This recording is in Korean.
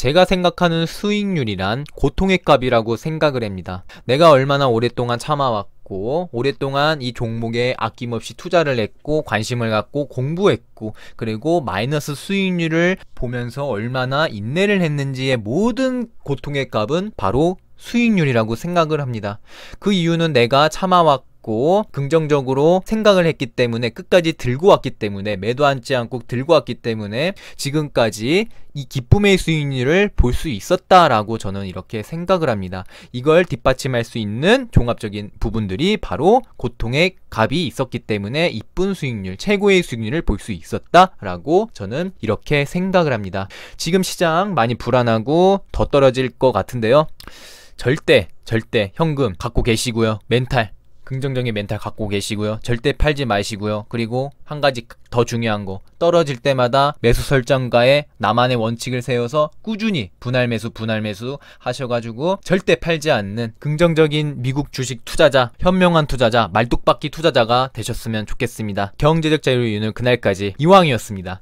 제가 생각하는 수익률이란 고통의 값이라고 생각을 합니다. 내가 얼마나 오랫동안 참아왔고 오랫동안 이 종목에 아낌없이 투자를 했고 관심을 갖고 공부했고 그리고 마이너스 수익률을 보면서 얼마나 인내를 했는지의 모든 고통의 값은 바로 수익률이라고 생각을 합니다. 그 이유는 내가 참아왔고 받고 긍정적으로 생각을 했기 때문에 끝까지 들고 왔기 때문에 매도하지 않고 들고 왔기 때문에 지금까지 이 기쁨의 수익률을 볼 수 있었다라고 저는 이렇게 생각을 합니다. 이걸 뒷받침할 수 있는 종합적인 부분들이 바로 고통의 값이 있었기 때문에 이쁜 수익률, 최고의 수익률을 볼 수 있었다라고 저는 이렇게 생각을 합니다. 지금 시장 많이 불안하고 더 떨어질 것 같은데요. 절대 절대 현금 갖고 계시고요. 멘탈 긍정적인 멘탈 갖고 계시고요. 절대 팔지 마시고요. 그리고 한 가지 더 중요한 거 떨어질 때마다 매수 설정가에 나만의 원칙을 세워서 꾸준히 분할 매수 분할 매수 하셔가지고 절대 팔지 않는 긍정적인 미국 주식 투자자 현명한 투자자 말뚝박기 투자자가 되셨으면 좋겠습니다. 경제적 자유를 이유는 그날까지 이왕이었습니다.